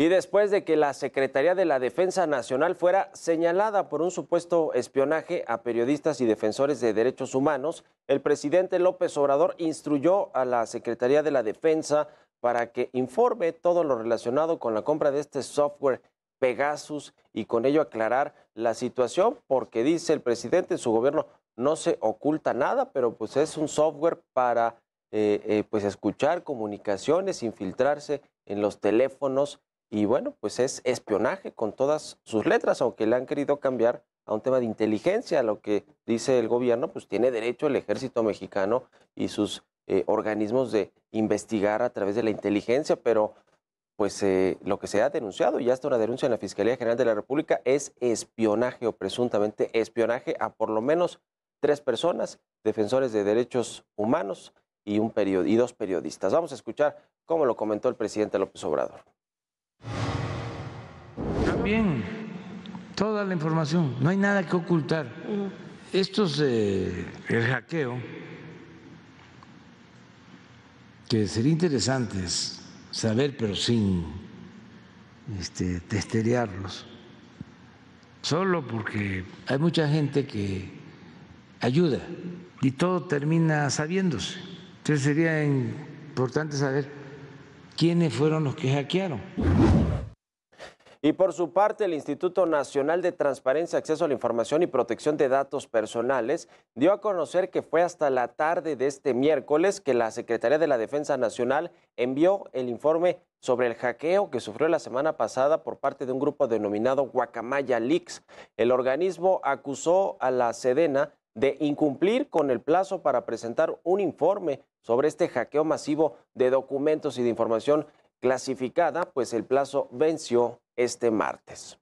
y después de que la Secretaría de la Defensa Nacional fuera señalada por un supuesto espionaje a periodistas y defensores de derechos humanos, el presidente López Obrador instruyó a la Secretaría de la Defensa para que informe todo lo relacionado con la compra de este software Pegasus y con ello aclarar la situación, porque dice el presidente, su gobierno no se oculta nada, pero pues es un software para eh, eh, pues escuchar comunicaciones, infiltrarse en los teléfonos y bueno, pues es espionaje con todas sus letras, aunque le han querido cambiar a un tema de inteligencia, lo que dice el gobierno, pues tiene derecho el ejército mexicano y sus eh, organismos de investigar a través de la inteligencia, pero pues eh, lo que se ha denunciado, y hasta una denuncia en la Fiscalía General de la República, es espionaje o presuntamente espionaje a por lo menos tres personas, defensores de derechos humanos y, un y dos periodistas. Vamos a escuchar cómo lo comentó el presidente López Obrador bien toda la información, no hay nada que ocultar. Estos, es eh, el hackeo, que sería interesante saber, pero sin este, testerearlos, solo porque hay mucha gente que ayuda y todo termina sabiéndose. Entonces sería importante saber quiénes fueron los que hackearon. Y por su parte, el Instituto Nacional de Transparencia, Acceso a la Información y Protección de Datos Personales dio a conocer que fue hasta la tarde de este miércoles que la Secretaría de la Defensa Nacional envió el informe sobre el hackeo que sufrió la semana pasada por parte de un grupo denominado Guacamaya Leaks. El organismo acusó a la Sedena de incumplir con el plazo para presentar un informe sobre este hackeo masivo de documentos y de información clasificada, pues el plazo venció este martes.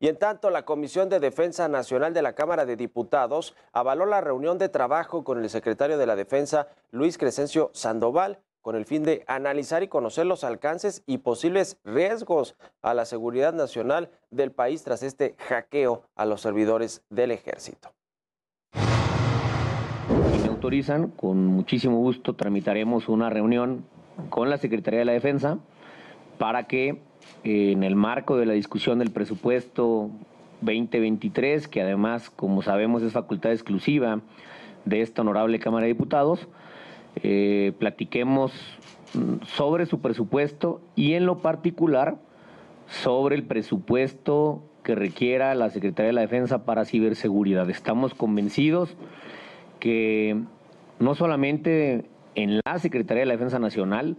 Y en tanto, la Comisión de Defensa Nacional de la Cámara de Diputados avaló la reunión de trabajo con el secretario de la Defensa, Luis Crescencio Sandoval, con el fin de analizar y conocer los alcances y posibles riesgos a la seguridad nacional del país tras este hackeo a los servidores del ejército me autorizan, con muchísimo gusto tramitaremos una reunión con la Secretaría de la Defensa para que eh, en el marco de la discusión del presupuesto 2023, que además, como sabemos, es facultad exclusiva de esta honorable Cámara de Diputados, eh, platiquemos mm, sobre su presupuesto y en lo particular sobre el presupuesto que requiera la Secretaría de la Defensa para ciberseguridad. Estamos convencidos que no solamente en la Secretaría de la Defensa Nacional,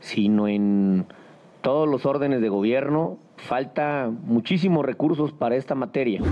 sino en todos los órdenes de gobierno. Falta muchísimos recursos para esta materia.